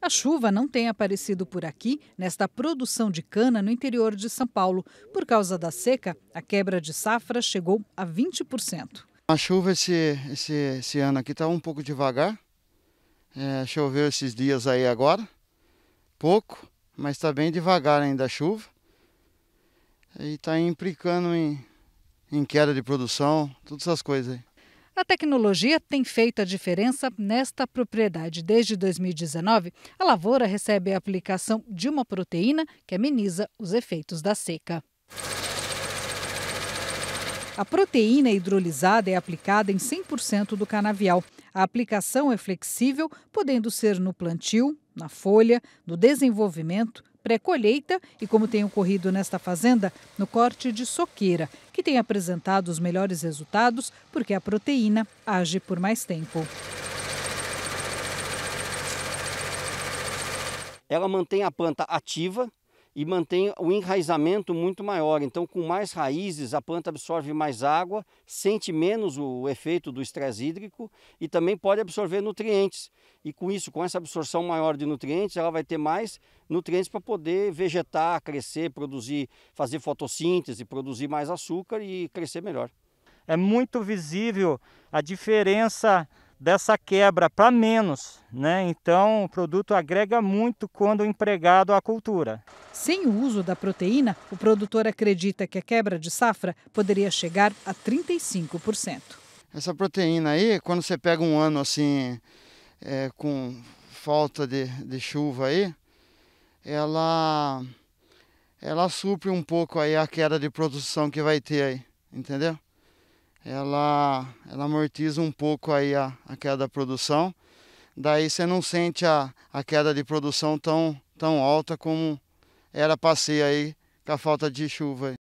A chuva não tem aparecido por aqui nesta produção de cana no interior de São Paulo. Por causa da seca, a quebra de safra chegou a 20%. A chuva esse, esse, esse ano aqui está um pouco devagar. É, choveu esses dias aí agora, pouco, mas está bem devagar ainda a chuva. E está implicando em, em queda de produção, todas essas coisas aí. A tecnologia tem feito a diferença nesta propriedade. Desde 2019, a lavoura recebe a aplicação de uma proteína que ameniza os efeitos da seca. A proteína hidrolisada é aplicada em 100% do canavial. A aplicação é flexível, podendo ser no plantio, na folha, no desenvolvimento, pré-colheita e, como tem ocorrido nesta fazenda, no corte de soqueira, que tem apresentado os melhores resultados porque a proteína age por mais tempo. Ela mantém a planta ativa, e mantém o enraizamento muito maior. Então, com mais raízes, a planta absorve mais água, sente menos o efeito do estresse hídrico e também pode absorver nutrientes. E com isso, com essa absorção maior de nutrientes, ela vai ter mais nutrientes para poder vegetar, crescer, produzir, fazer fotossíntese, produzir mais açúcar e crescer melhor. É muito visível a diferença dessa quebra para menos, né? Então, o produto agrega muito quando empregado à cultura. Sem o uso da proteína, o produtor acredita que a quebra de safra poderia chegar a 35%. Essa proteína aí, quando você pega um ano assim, é, com falta de, de chuva aí, ela ela supre um pouco aí a queda de produção que vai ter aí, entendeu? ela, ela amortiza um pouco aí a, a queda da produção. Daí você não sente a, a queda de produção tão, tão alta como era passei aí com a falta de chuva.